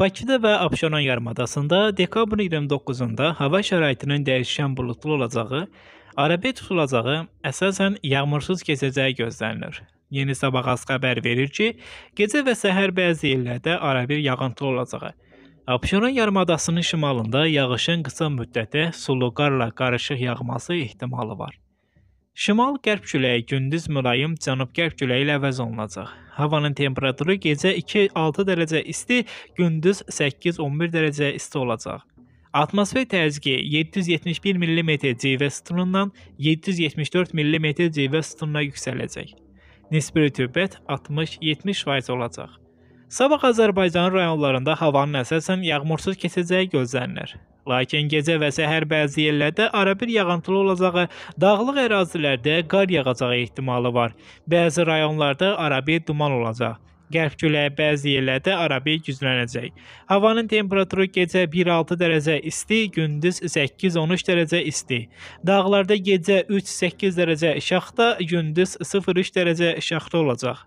Bakıda və Abşeron yarımadasında dekabrın 29-da hava şəraitinin dəyişən buludlu olacağı, arabir tutulacağı, əsasən yağmursuz keçəcəyi gözlənilir. Yeni Sabah az xəbər verir ki, gecə və səhər bəzi yerlərdə arabir yağıntılı olacağı. Abşeron yarımadasının şimalında yağışın qısa müddətə sulu qarla qarışıq yağması ehtimalı var. Şimal-qərb küləyi gündüz mülayim, cənub-qərb küləyi ilə əvəz olunacaq. Havanın temperaturu gecə 2-6 dərəcə isti, gündüz 8-11 dərəcə isti olacaq. Atmosfer təzyiqi 771 mm civə sütunundan 774 mm civə sütununa yüksələcək. Nisbi rütubət 60-70% olacaq. Sabah Azərbaycanın rayonlarında havanın əsasən yağmursuz keçəcəyi gözlənilir. Lakin gecə və səhər bəzi yerlərdə arabir yağıntılı olacağı, dağlıq ərazilərdə qar yağacağı ehtimalı var. Bəzi rayonlarda arabir duman olacaq. Qərb küləyi bəzi yerlərdə arabir güclənəcək. Havanın temperaturu gecə 1-6 dərəcə isti, gündüz 8-13 dərəcə isti. Dağlarda gecə 3-8 dərəcə şaxta, gündüz 0-3 dərəcə şaxta olacaq.